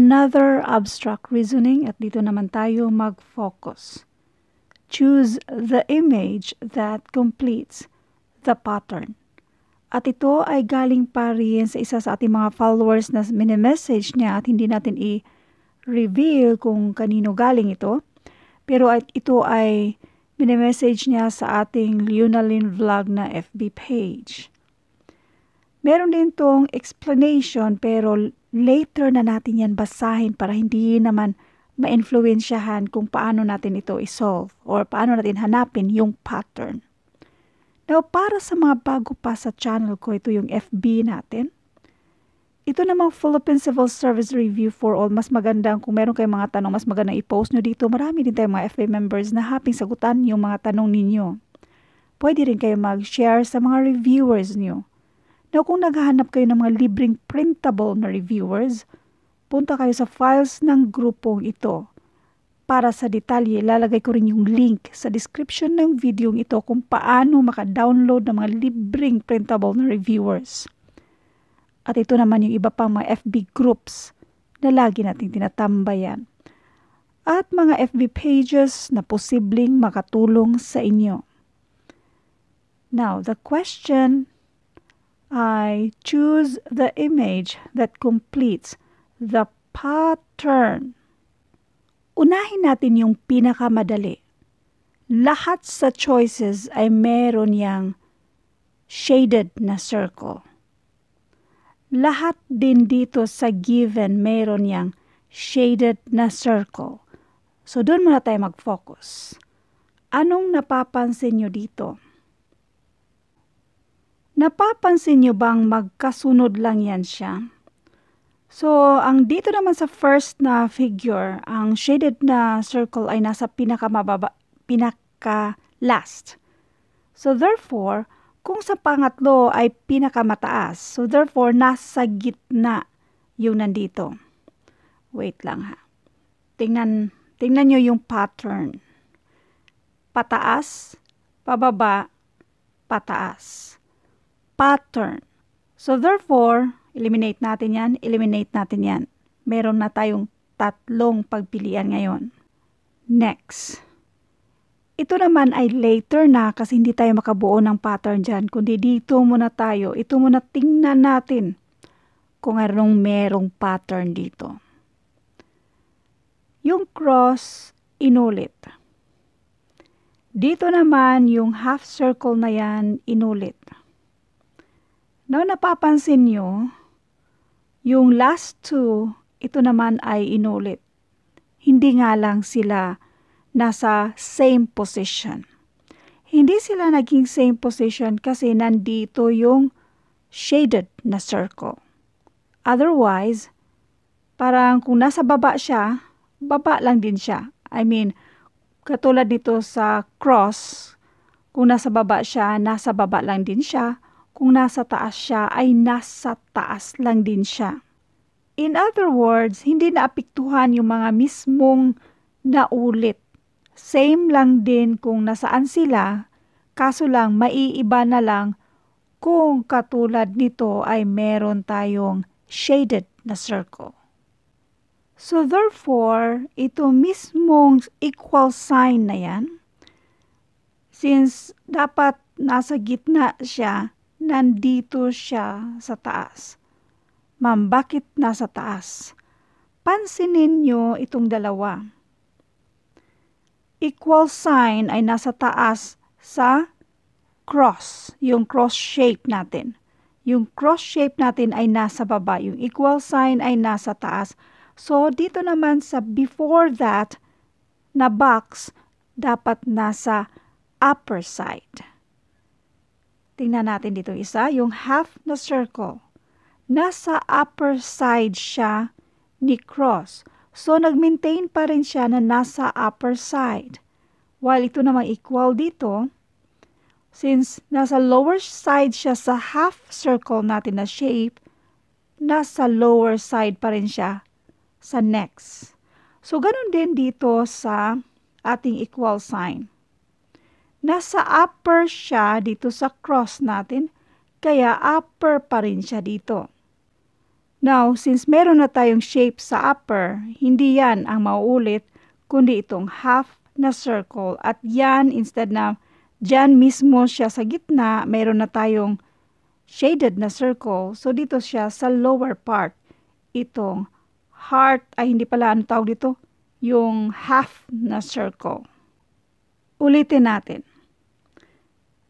Another abstract reasoning, at dito naman tayo mag-focus. Choose the image that completes the pattern. At ito ay galing pa rin sa isa sa ating mga followers na mini-message niya at hindi natin i-reveal kung kanino galing ito. Pero at ito ay mini-message niya sa ating Lunalin Vlog na FB page. Meron din tong explanation pero later na natin yan basahin para hindi naman ma-influensyahan kung paano natin ito isolve or paano natin hanapin yung pattern. Now, para sa mga bago pa sa channel ko, ito yung FB natin. Ito namang Philippine Civil Service Review for All. Mas maganda kung meron kayong mga tanong, mas maganda i-post nyo dito. Marami din tayong mga FB members na haping sagutan yung mga tanong ninyo. Pwede rin kayo mag-share sa mga reviewers niyo. Now kung naghahanap kayo ng mga libreng printable na reviewers, punta kayo sa files ng grupong ito. Para sa detalye, lalagay ko rin yung link sa description ng video ito kung paano maka-download ng mga libreng printable na reviewers. At ito naman yung iba pang mga FB groups na lagi nating tinatambayan. At mga FB pages na posibleng makatulong sa inyo. Now, the question I choose the image that completes the pattern. Unahin natin yung pinakamadali. Lahat sa choices ay meron yang shaded na circle. Lahat din dito sa given meron yang shaded na circle. So, doon muna tayo mag-focus. Anong napapansin nyo dito? Napapansin niyo bang magkasunod lang yan siya? So, ang dito naman sa first na figure, ang shaded na circle ay nasa pinakamababa, pinaka last. So, therefore, kung sa pangatlo ay pinakamataas, so therefore, nasa gitna yung nandito. Wait lang ha. Tingnan, tingnan nyo yung pattern. Pataas, pababa, pataas pattern. So therefore, eliminate natin yan, eliminate natin yan. Meron na tayong tatlong pagpilian ngayon. Next. Ito naman ay later na kasi hindi tayo makabuo ng pattern dyan. Kundi dito muna tayo. Ito muna tingnan natin kung anong merong pattern dito. Yung cross, inulit. Dito naman, yung half circle na yan, inulit. No, napapansin nyo, yung last two, ito naman ay inulit. Hindi nga lang sila nasa same position. Hindi sila naging same position kasi nandito yung shaded na circle. Otherwise, parang kung nasa baba siya, baba lang din siya. I mean, katulad dito sa cross, kung nasa baba siya, nasa baba lang din siya kung nasa taas siya ay nasa taas lang din siya. In other words, hindi naapiktuhan yung mga mismong naulit. Same lang din kung nasaan sila, kaso lang maiiba na lang kung katulad nito ay meron tayong shaded na circle. So therefore, ito mismong equal sign na yan, since dapat nasa gitna siya, nandito siya sa taas. Ma'am, bakit nasa taas? Pansinin niyo itong dalawa. Equal sign ay nasa taas sa cross, yung cross shape natin. Yung cross shape natin ay nasa baba, yung equal sign ay nasa taas. So, dito naman sa before that na box, dapat nasa upper side. Tingnan natin dito isa, yung half na circle. Nasa upper side siya ni cross. So, nag-maintain pa rin siya na nasa upper side. While ito naman equal dito, since nasa lower side siya sa half circle natin na shape, nasa lower side pa rin siya sa next. So, ganun din dito sa ating equal sign. Nasa upper siya dito sa cross natin, kaya upper pa rin siya dito. Now, since meron na tayong shape sa upper, hindi yan ang mauulit, kundi itong half na circle. At yan, instead na dyan mismo siya sa gitna, meron na tayong shaded na circle. So, dito siya sa lower part. Itong heart, ay hindi pala ano tawag dito, yung half na circle. Ulitin natin.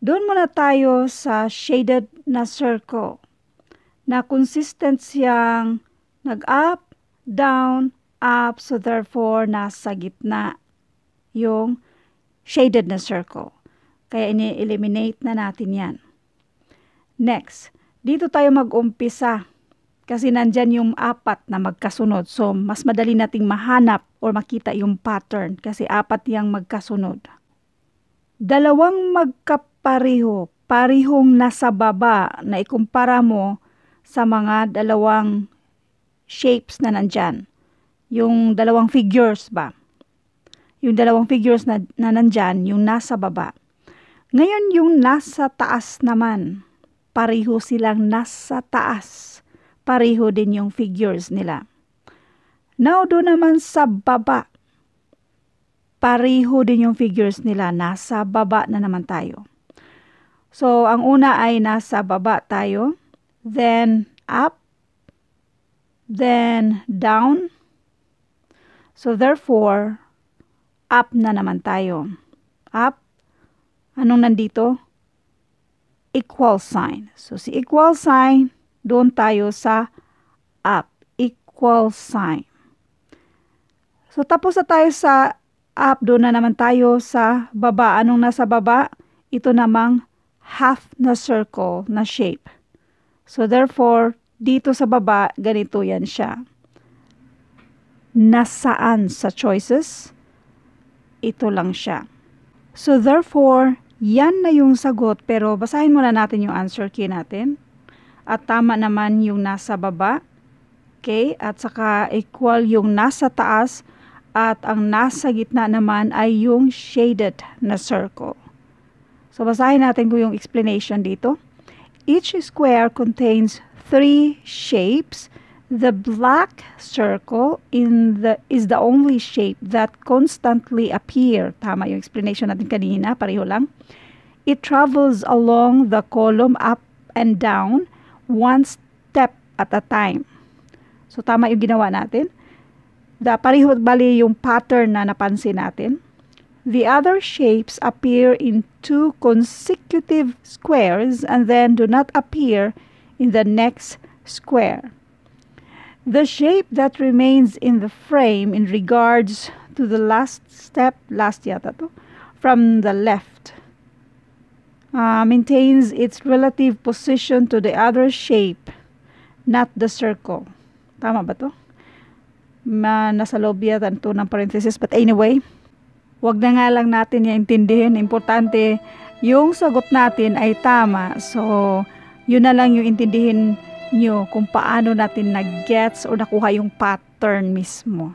Doon muna tayo sa shaded na circle na consistent siyang nag-up, down, up, so therefore nasa gitna yung shaded na circle. Kaya ini-eliminate na natin yan. Next, dito tayo mag-umpisa kasi nandyan yung apat na magkasunod. So, mas madali nating mahanap or makita yung pattern kasi apat yang magkasunod. Dalawang magkap pareho, parihong nasa baba na ikumpara mo sa mga dalawang shapes na nandyan. Yung dalawang figures ba? Yung dalawang figures na, na nandyan, yung nasa baba. Ngayon, yung nasa taas naman, pareho silang nasa taas. Pareho din yung figures nila. Now, do naman sa baba. pareho din yung figures nila. Nasa baba na naman tayo. So, ang una ay nasa baba tayo. Then, up. Then, down. So, therefore, up na naman tayo. Up. Anong nandito? Equal sign. So, si equal sign, doon tayo sa up. Equal sign. So, tapos na tayo sa up. Doon na naman tayo sa baba. Anong nasa baba? Ito namang half na circle na shape. So, therefore, dito sa baba, ganito yan siya. Nasaan sa choices? Ito lang siya. So, therefore, yan na yung sagot. Pero, basahin muna natin yung answer key natin. At tama naman yung nasa baba. Okay? At saka equal yung nasa taas. At ang nasa gitna naman ay yung shaded na circle. So, basahin natin ko yung explanation dito. Each square contains three shapes. The black circle in the, is the only shape that constantly appear. Tama yung explanation natin kanina, pareho lang. It travels along the column up and down one step at a time. So, tama yung ginawa natin. Da, pareho bali yung pattern na napansin natin. The other shapes appear in two consecutive squares and then do not appear in the next square. The shape that remains in the frame in regards to the last step, last yata to, from the left, uh, maintains its relative position to the other shape, not the circle. Tama ba to? Ma, nasa loob yata ng parenthesis. But anyway, Huwag na nga lang natin niya intindihin. Importante, yung sagot natin ay tama. So, yun na lang yung intindihin nyo kung paano natin nag-gets o nakuha yung pattern mismo.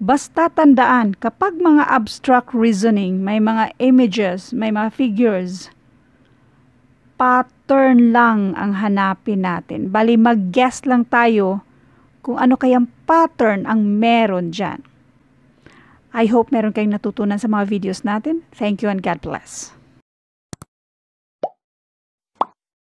Basta tandaan, kapag mga abstract reasoning, may mga images, may mga figures, pattern lang ang hanapin natin. Bali, mag-guess lang tayo kung ano kayang pattern ang meron dyan. I hope meron kayong natutunan sa mga videos natin. Thank you and God bless.